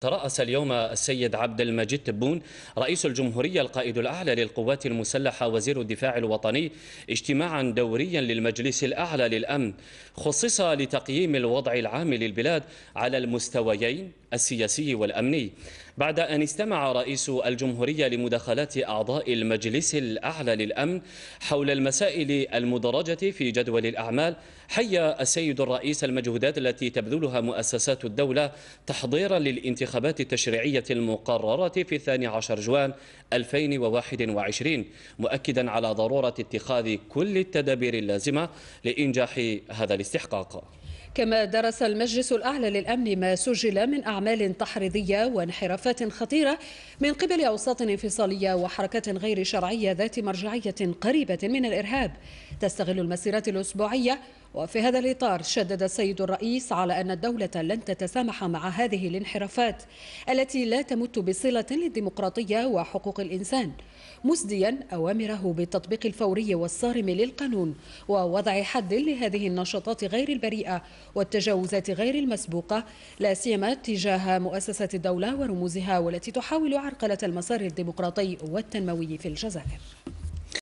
ترأس اليوم السيد عبد المجيد تبون رئيس الجمهورية القائد الأعلى للقوات المسلحة وزير الدفاع الوطني اجتماعا دوريا للمجلس الأعلى للأمن خصص لتقييم الوضع العام للبلاد على المستويين السياسي والأمني بعد أن استمع رئيس الجمهورية لمداخلات أعضاء المجلس الأعلى للأمن حول المسائل المدرجة في جدول الأعمال حي السيد الرئيس المجهودات التي تبذلها مؤسسات الدولة تحضيرا للانتخابات التشريعية المقررة في 12 جوان 2021 مؤكدا على ضرورة اتخاذ كل التدابير اللازمة لإنجاح هذا الاستحقاق كما درس المجلس الأعلى للأمن ما سجل من أعمال تحريضية وانحرافات خطيرة من قبل أوساط انفصالية وحركات غير شرعية ذات مرجعية قريبة من الإرهاب تستغل المسيرات الأسبوعية وفي هذا الإطار شدد السيد الرئيس على أن الدولة لن تتسامح مع هذه الانحرافات التي لا تمت بصلة للديمقراطية وحقوق الإنسان مسديا أوامره بالتطبيق الفوري والصارم للقانون ووضع حد لهذه النشاطات غير البريئة والتجاوزات غير المسبوقة لا سيما تجاه مؤسسة الدولة ورموزها والتي تحاول عرقلة المسار الديمقراطي والتنموي في الجزائر